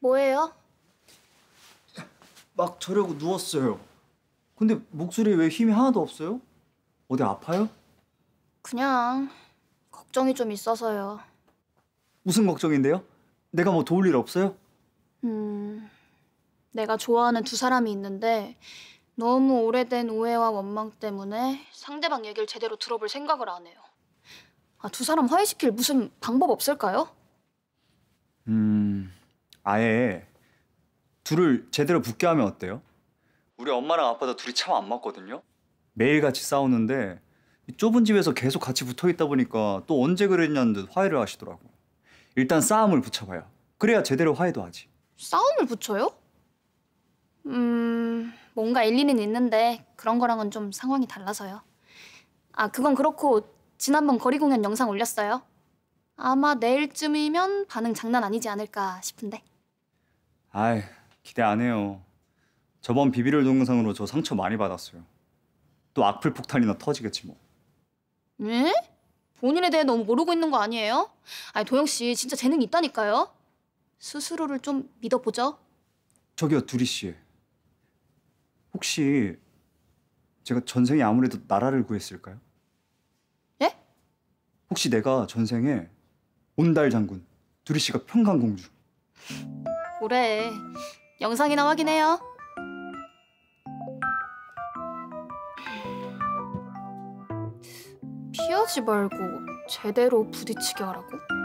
뭐예요? 막 저려고 누웠어요. 근데 목소리에 왜 힘이 하나도 없어요? 어디 아파요? 그냥 걱정이 좀 있어서요. 무슨 걱정인데요? 내가 뭐 도울 일 없어요? 음... 내가 좋아하는 두 사람이 있는데 너무 오래된 오해와 원망 때문에 상대방 얘기를 제대로 들어볼 생각을 안 해요. 아, 두 사람 화해시킬 무슨 방법 없을까요? 음... 아예 둘을 제대로 붙게 하면 어때요? 우리 엄마랑 아빠도 둘이 참 안 맞거든요? 매일같이 싸우는데 좁은 집에서 계속 같이 붙어 있다 보니까 또 언제 그랬냐는 듯 화해를 하시더라고. 일단 싸움을 붙여봐요. 그래야 제대로 화해도 하지. 싸움을 붙여요? 음... 뭔가 일리는 있는데 그런 거랑은 좀 상황이 달라서요. 아, 그건 그렇고 지난번 거리 공연 영상 올렸어요. 아마 내일쯤이면 반응 장난 아니지 않을까 싶은데. 아이, 기대 안 해요. 저번 비비를 동영상으로 저 상처 많이 받았어요. 또 악플 폭탄이나 터지겠지 뭐. 에? 예? 본인에 대해 너무 모르고 있는 거 아니에요? 아니 도영 씨 진짜 재능 이 있다니까요. 스스로를 좀 믿어보죠. 저기요 두리 씨. 혹시 제가 전생에 아무래도 나라를 구했을까요? 예? 혹시 내가 전생에 온달 장군, 두리 씨가 평강공주. 뭐래. 영상이나 확인해요. 피하지 말고 제대로 부딪히게 하라고?